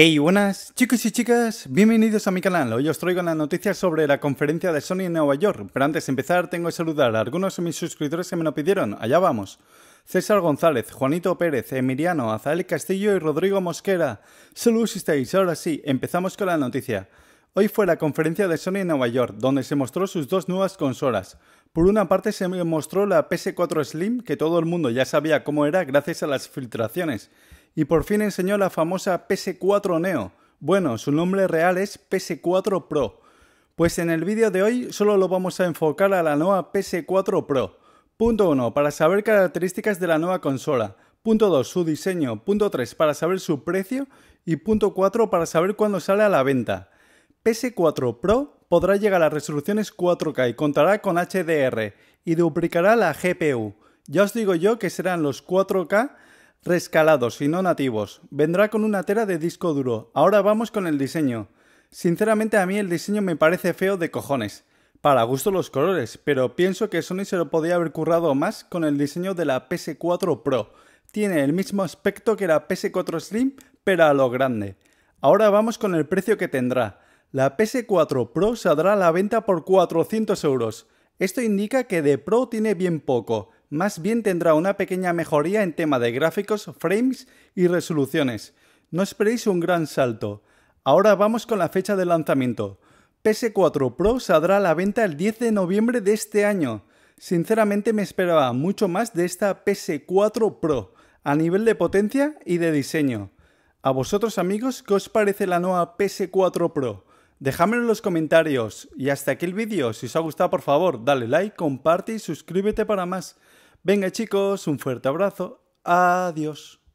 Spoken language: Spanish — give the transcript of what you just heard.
Hey, buenas chicos y chicas, bienvenidos a mi canal. Hoy os traigo la noticia sobre la conferencia de Sony en Nueva York. Pero antes de empezar, tengo que saludar a algunos de mis suscriptores que me lo pidieron. Allá vamos. César González, Juanito Pérez, Emiliano, Azael Castillo y Rodrigo Mosquera. Saludos estáis. Ahora sí, empezamos con la noticia. Hoy fue la conferencia de Sony en Nueva York, donde se mostró sus dos nuevas consolas. Por una parte se mostró la PS4 Slim, que todo el mundo ya sabía cómo era gracias a las filtraciones y por fin enseñó la famosa PS4 Neo. Bueno, su nombre real es PS4 Pro. Pues en el vídeo de hoy solo lo vamos a enfocar a la nueva PS4 Pro. Punto 1. Para saber características de la nueva consola. Punto 2. Su diseño. Punto 3. Para saber su precio. Y punto 4. Para saber cuándo sale a la venta. PS4 Pro podrá llegar a resoluciones 4K y contará con HDR y duplicará la GPU. Ya os digo yo que serán los 4K Rescalados y no nativos. Vendrá con una tela de disco duro. Ahora vamos con el diseño. Sinceramente a mí el diseño me parece feo de cojones. Para gusto los colores, pero pienso que Sony se lo podía haber currado más con el diseño de la PS4 Pro. Tiene el mismo aspecto que la PS4 Slim, pero a lo grande. Ahora vamos con el precio que tendrá. La PS4 Pro saldrá a la venta por 400 euros. Esto indica que de Pro tiene bien poco más bien tendrá una pequeña mejoría en tema de gráficos, frames y resoluciones. No esperéis un gran salto. Ahora vamos con la fecha de lanzamiento. PS4 Pro saldrá a la venta el 10 de noviembre de este año. Sinceramente me esperaba mucho más de esta PS4 Pro a nivel de potencia y de diseño. ¿A vosotros amigos qué os parece la nueva PS4 Pro? Dejadmelo en los comentarios y hasta aquí el vídeo. Si os ha gustado por favor dale like, comparte y suscríbete para más. Venga chicos, un fuerte abrazo. Adiós.